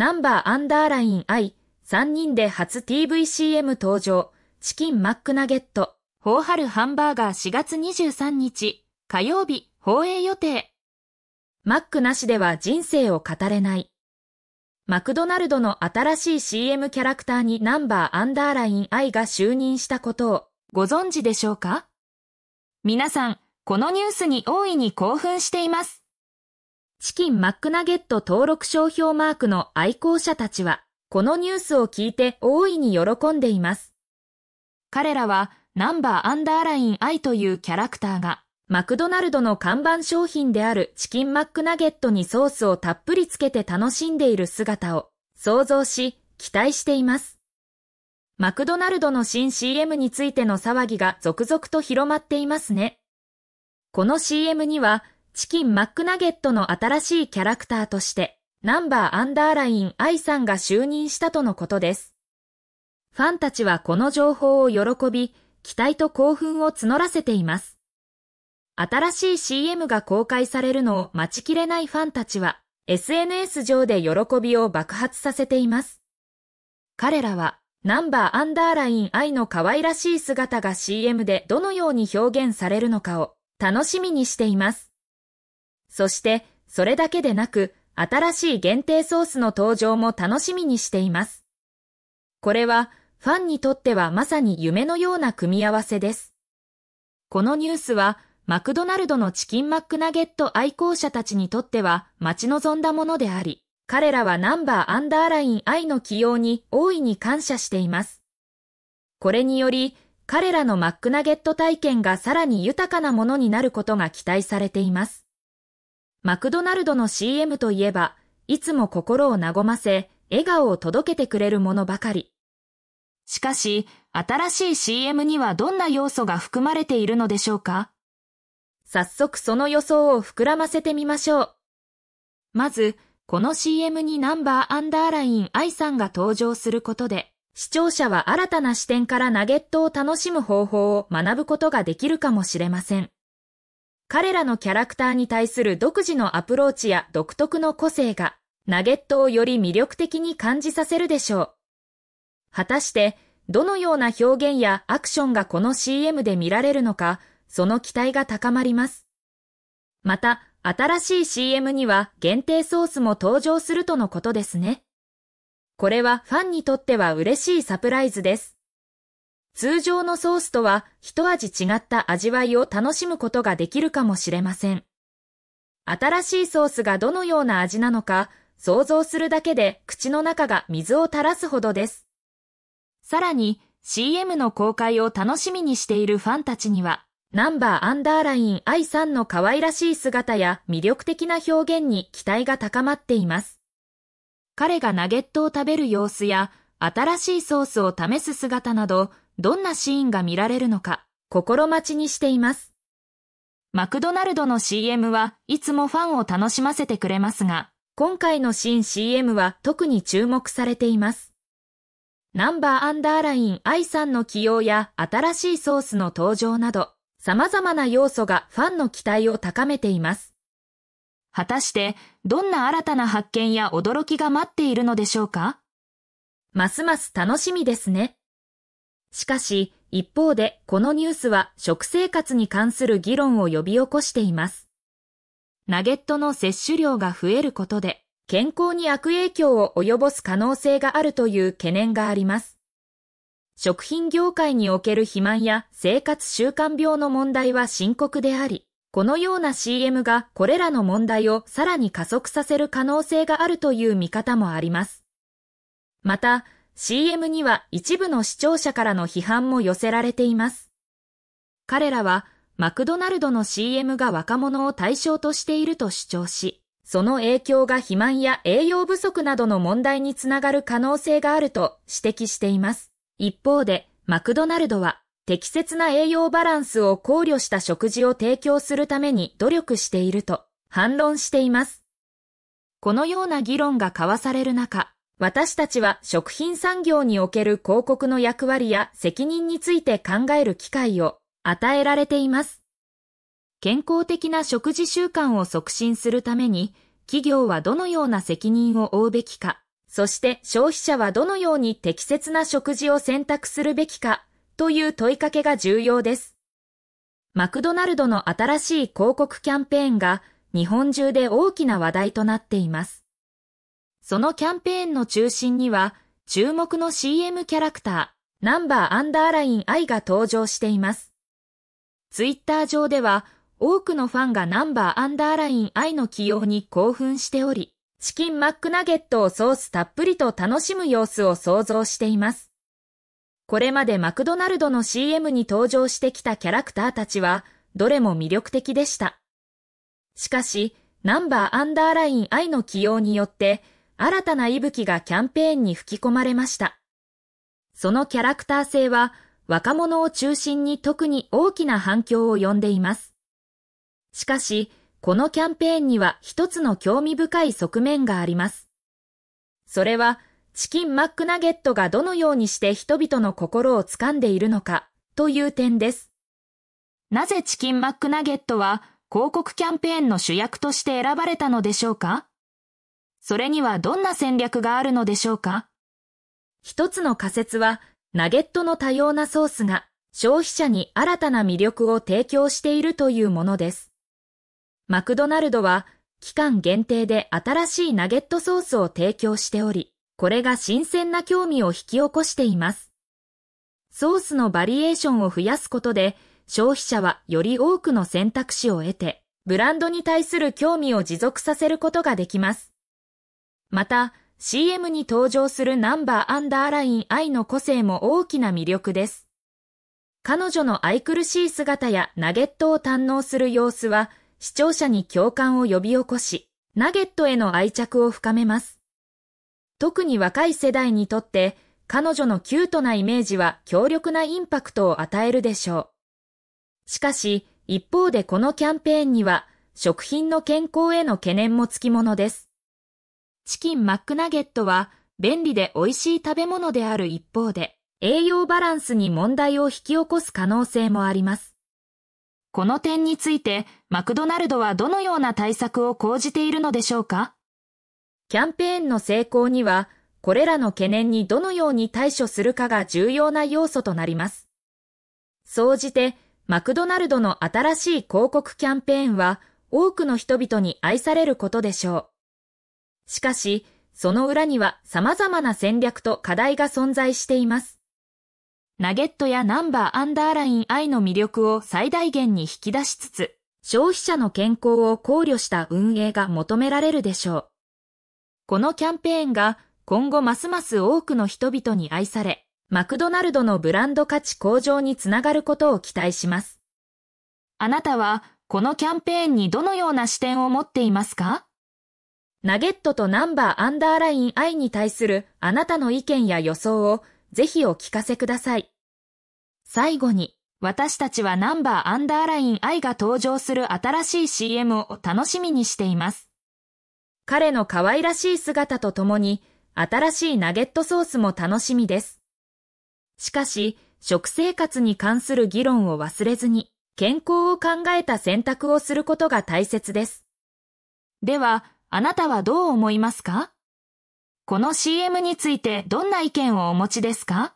ナンバーアンダーライン I、3人で初 TVCM 登場、チキンマックナゲット、ホーハルハンバーガー4月23日、火曜日、放映予定。マックなしでは人生を語れない。マクドナルドの新しい CM キャラクターにナンバーアンダーライン I が就任したことをご存知でしょうか皆さん、このニュースに大いに興奮しています。チキンマックナゲット登録商標マークの愛好者たちは、このニュースを聞いて大いに喜んでいます。彼らは、ナンバーアンダーラインイというキャラクターが、マクドナルドの看板商品であるチキンマックナゲットにソースをたっぷりつけて楽しんでいる姿を想像し、期待しています。マクドナルドの新 CM についての騒ぎが続々と広まっていますね。この CM には、チキンマックナゲットの新しいキャラクターとして、ナンバーアンダーラインアイさんが就任したとのことです。ファンたちはこの情報を喜び、期待と興奮を募らせています。新しい CM が公開されるのを待ちきれないファンたちは、SNS 上で喜びを爆発させています。彼らは、ナンバーアンダーラインイの可愛らしい姿が CM でどのように表現されるのかを楽しみにしています。そして、それだけでなく、新しい限定ソースの登場も楽しみにしています。これは、ファンにとってはまさに夢のような組み合わせです。このニュースは、マクドナルドのチキンマックナゲット愛好者たちにとっては待ち望んだものであり、彼らはナンバーアンダーライン愛の起用に大いに感謝しています。これにより、彼らのマックナゲット体験がさらに豊かなものになることが期待されています。マクドナルドの CM といえば、いつも心を和ませ、笑顔を届けてくれるものばかり。しかし、新しい CM にはどんな要素が含まれているのでしょうか早速その予想を膨らませてみましょう。まず、この CM にナンバーアンダーライン愛さんが登場することで、視聴者は新たな視点からナゲットを楽しむ方法を学ぶことができるかもしれません。彼らのキャラクターに対する独自のアプローチや独特の個性が、ナゲットをより魅力的に感じさせるでしょう。果たして、どのような表現やアクションがこの CM で見られるのか、その期待が高まります。また、新しい CM には限定ソースも登場するとのことですね。これはファンにとっては嬉しいサプライズです。通常のソースとは一味違った味わいを楽しむことができるかもしれません。新しいソースがどのような味なのか想像するだけで口の中が水を垂らすほどです。さらに CM の公開を楽しみにしているファンたちにはナンバーアンダーライン i さんの可愛らしい姿や魅力的な表現に期待が高まっています。彼がナゲットを食べる様子や新しいソースを試す姿など、どんなシーンが見られるのか、心待ちにしています。マクドナルドの CM はいつもファンを楽しませてくれますが、今回の新 CM は特に注目されています。ナンバーアンダーライン I さんの起用や新しいソースの登場など、様々な要素がファンの期待を高めています。果たして、どんな新たな発見や驚きが待っているのでしょうかますます楽しみですね。しかし、一方でこのニュースは食生活に関する議論を呼び起こしています。ナゲットの摂取量が増えることで健康に悪影響を及ぼす可能性があるという懸念があります。食品業界における肥満や生活習慣病の問題は深刻であり、このような CM がこれらの問題をさらに加速させる可能性があるという見方もあります。また、CM には一部の視聴者からの批判も寄せられています。彼らは、マクドナルドの CM が若者を対象としていると主張し、その影響が肥満や栄養不足などの問題につながる可能性があると指摘しています。一方で、マクドナルドは、適切な栄養バランスを考慮した食事を提供するために努力していると反論しています。このような議論が交わされる中、私たちは食品産業における広告の役割や責任について考える機会を与えられています。健康的な食事習慣を促進するために、企業はどのような責任を負うべきか、そして消費者はどのように適切な食事を選択するべきか、という問いかけが重要です。マクドナルドの新しい広告キャンペーンが日本中で大きな話題となっています。そのキャンペーンの中心には、注目の CM キャラクター、ナンバーアンダーライン愛が登場しています。ツイッター上では、多くのファンがナンバーアンダーライン愛の起用に興奮しており、チキンマックナゲットをソースたっぷりと楽しむ様子を想像しています。これまでマクドナルドの CM に登場してきたキャラクターたちは、どれも魅力的でした。しかし、ナンバーアンダーライン愛の起用によって、新たな息吹がキャンペーンに吹き込まれました。そのキャラクター性は若者を中心に特に大きな反響を呼んでいます。しかし、このキャンペーンには一つの興味深い側面があります。それは、チキンマックナゲットがどのようにして人々の心を掴んでいるのかという点です。なぜチキンマックナゲットは広告キャンペーンの主役として選ばれたのでしょうかそれにはどんな戦略があるのでしょうか一つの仮説は、ナゲットの多様なソースが消費者に新たな魅力を提供しているというものです。マクドナルドは期間限定で新しいナゲットソースを提供しており、これが新鮮な興味を引き起こしています。ソースのバリエーションを増やすことで、消費者はより多くの選択肢を得て、ブランドに対する興味を持続させることができます。また、CM に登場するナンバーアンダーライン愛の個性も大きな魅力です。彼女の愛くるしい姿やナゲットを堪能する様子は、視聴者に共感を呼び起こし、ナゲットへの愛着を深めます。特に若い世代にとって、彼女のキュートなイメージは強力なインパクトを与えるでしょう。しかし、一方でこのキャンペーンには、食品の健康への懸念もつきものです。チキンマックナゲットは便利で美味しい食べ物である一方で、栄養バランスに問題を引き起こす可能性もあります。この点について、マクドナルドはどのような対策を講じているのでしょうかキャンペーンの成功には、これらの懸念にどのように対処するかが重要な要素となります。総じて、マクドナルドの新しい広告キャンペーンは、多くの人々に愛されることでしょう。しかし、その裏には様々な戦略と課題が存在しています。ナゲットやナンバーアンダーライン I の魅力を最大限に引き出しつつ、消費者の健康を考慮した運営が求められるでしょう。このキャンペーンが今後ますます多くの人々に愛され、マクドナルドのブランド価値向上につながることを期待します。あなたはこのキャンペーンにどのような視点を持っていますかナゲットとナンバーアンダーライン i に対するあなたの意見や予想をぜひお聞かせください。最後に、私たちはナンバーアンダーライン i が登場する新しい CM を楽しみにしています。彼の可愛らしい姿とともに、新しいナゲットソースも楽しみです。しかし、食生活に関する議論を忘れずに、健康を考えた選択をすることが大切です。では、あなたはどう思いますかこの CM についてどんな意見をお持ちですか